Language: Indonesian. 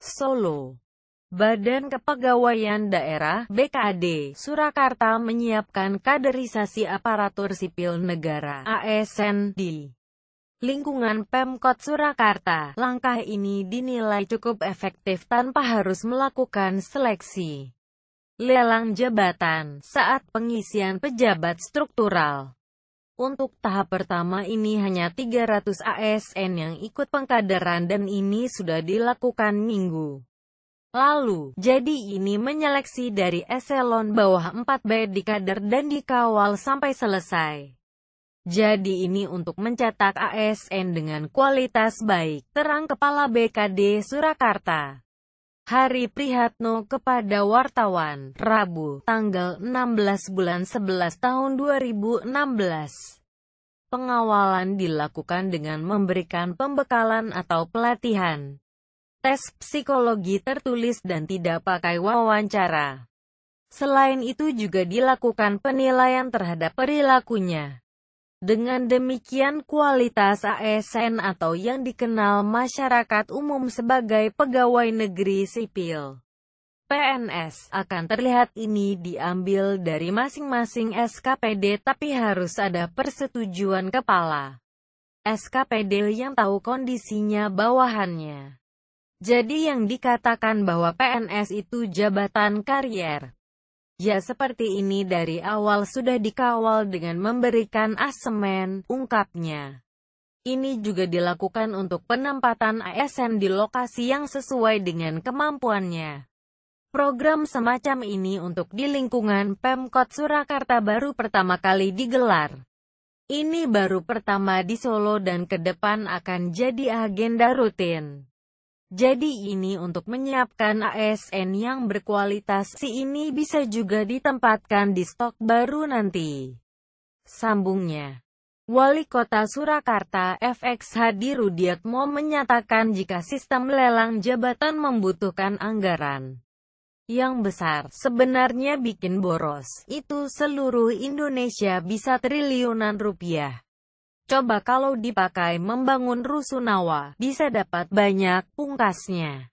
Solo. Badan Kepegawaian Daerah BKD Surakarta menyiapkan kaderisasi aparatur sipil negara ASN di lingkungan Pemkot Surakarta. Langkah ini dinilai cukup efektif tanpa harus melakukan seleksi lelang jabatan saat pengisian pejabat struktural. Untuk tahap pertama ini hanya 300 ASN yang ikut pengkaderan dan ini sudah dilakukan minggu lalu. Jadi ini menyeleksi dari eselon bawah 4B di kader dan dikawal sampai selesai. Jadi ini untuk mencetak ASN dengan kualitas baik, terang Kepala BKD Surakarta. Hari Prihatno kepada wartawan, Rabu, tanggal 16 bulan 11 tahun 2016. Pengawalan dilakukan dengan memberikan pembekalan atau pelatihan, tes psikologi tertulis dan tidak pakai wawancara. Selain itu juga dilakukan penilaian terhadap perilakunya. Dengan demikian kualitas ASN atau yang dikenal masyarakat umum sebagai pegawai negeri sipil PNS akan terlihat ini diambil dari masing-masing SKPD tapi harus ada persetujuan kepala SKPD yang tahu kondisinya bawahannya. Jadi yang dikatakan bahwa PNS itu jabatan karier Ya seperti ini dari awal sudah dikawal dengan memberikan asemen, ungkapnya. Ini juga dilakukan untuk penempatan ASN di lokasi yang sesuai dengan kemampuannya. Program semacam ini untuk di lingkungan Pemkot Surakarta baru pertama kali digelar. Ini baru pertama di Solo dan ke depan akan jadi agenda rutin. Jadi ini untuk menyiapkan ASN yang berkualitas si ini bisa juga ditempatkan di stok baru nanti. Sambungnya. Wali Kota Surakarta FX Hadi Rudiatmo menyatakan jika sistem lelang jabatan membutuhkan anggaran yang besar, sebenarnya bikin boros, itu seluruh Indonesia bisa triliunan rupiah. Coba kalau dipakai membangun rusunawa, bisa dapat banyak pungkasnya.